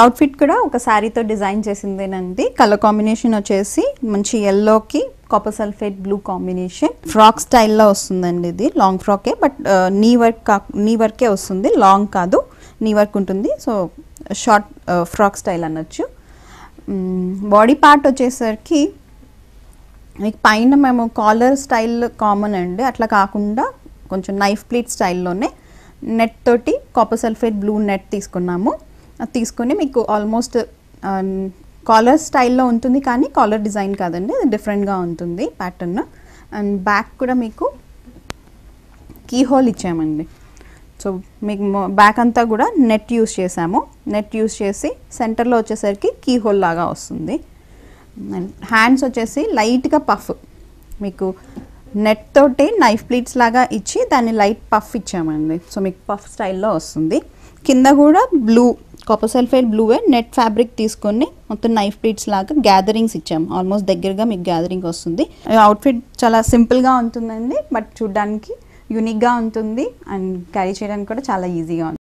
outfit కూడా ఒక శారీతో డిజైన్ చేసిందేనండి కలర్ కాంబినేషన్ వచ్చేసి మంచి ఎల్లోకి copper sulphate blue combination frock స్టైల్లో వస్తుందండి ఇది లాంగ్ ఫ్రాకే బట్ నీ వర్క్ కా నీ వర్కే వస్తుంది లాంగ్ కాదు నీ వర్క్ ఉంటుంది సో షార్ట్ ఫ్రాక్ స్టైల్ అనొచ్చు బాడీ mm, పార్ట్ వచ్చేసరికి మీకు పైన మేము కాలర్ స్టైల్ కామన్ అండి అట్లా కాకుండా కొంచెం నైఫ్ ప్లేట్ స్టైల్లోనే నెట్ తోటి కాపర్ సల్ఫేట్ బ్లూ నెట్ తీసుకున్నాము తీసుకొని మీకు ఆల్మోస్ట్ కాలర్ స్టైల్లో ఉంటుంది కానీ కాలర్ డిజైన్ కాదండి డిఫరెంట్గా ఉంటుంది ప్యాటర్న్ అండ్ బ్యాక్ కూడా మీకు కీ హోల్ ఇచ్చామండి సో మీకు బ్యాక్ అంతా కూడా నెట్ యూస్ చేసాము నెట్ యూస్ చేసి సెంటర్లో వచ్చేసరికి కీ హోల్ లాగా వస్తుంది అండ్ హ్యాండ్స్ వచ్చేసి లైట్గా పఫ్ మీకు నెట్ తోటి నైఫ్ ప్లీట్స్ లాగా ఇచ్చి దాన్ని లైట్ పఫ్ ఇచ్చామండి సో మీకు పఫ్ స్టైల్లో వస్తుంది కింద కూడా blue copper sulphide blue net fabric తీసుకొని మొత్తం నైఫ్ ప్లీట్స్ లాగా గ్యాదరింగ్స్ ఇచ్చాము ఆల్మోస్ట్ దగ్గరగా మీకు గ్యాదరింగ్ వస్తుంది అవుట్ఫిట్ చాలా సింపుల్గా ఉంటుందండి బట్ చూడ్డానికి యూనిక్గా ఉంటుంది అండ్ క్యారీ చేయడానికి కూడా చాలా ఈజీగా ఉంటుంది